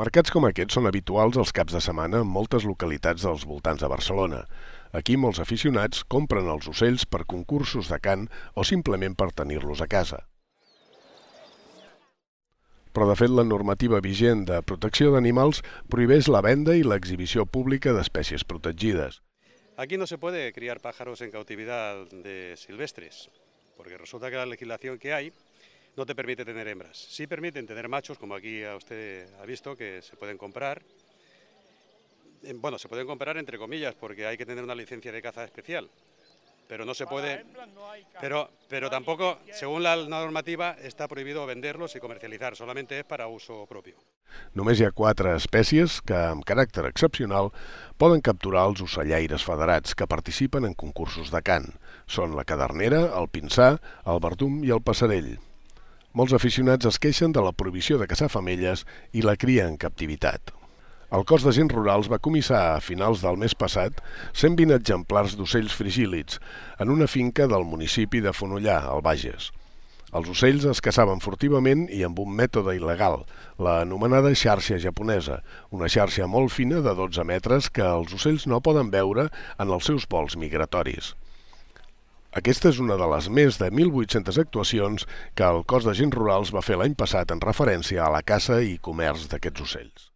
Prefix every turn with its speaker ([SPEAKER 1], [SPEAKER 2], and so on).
[SPEAKER 1] Mercats com aquests són habituals els caps de setmana en moltes localitats dels voltants de Barcelona. Aquí molts aficionats compren els ocells per concursos de cant o simplement per tenir-los a casa. Però de fet la normativa vigent de protecció d'animals prohibeix la venda i l'exhibició pública d'espècies protegides.
[SPEAKER 2] Aquí no se puede criar pájaros en cautividad de silvestres, porque resulta que la legislación que hay no te permite tener hembras. Sí permiten tener machos, como aquí usted ha visto, que se pueden comprar. Eh, bueno, se pueden comprar entre comillas, porque hay que tener una licencia de caza especial. Pero no se puede. pero, pero tampoco, según la normativa, está prohibido venderlos y comercializar, solamente es para uso propio.
[SPEAKER 1] Només hi ha quatre espècies que, amb caràcter excepcional, poden capturar els ocellaires federats que participen en concursos de cant. Són la cadernera, el pinçà, el verdum i el passarell. Molts aficionats es queixen de la prohibició de caçar femelles i la cria en captivitat. El cos d'agents rurals va comissar a finals del mes passat 120 exemplars d'ocells frigílits en una finca del municipi de Fonollà, al Bages. Els ocells es caçaven furtivament i amb un mètode il·legal, la anomenada xarxa japonesa, una xarxa molt fina de 12 metres que els ocells no poden veure en els seus vols migratoris. Aquesta és una de les més de 1.800 actuacions que el cos d'agents rurals va fer l'any passat
[SPEAKER 2] en referència a la caça i comerç d'aquests ocells.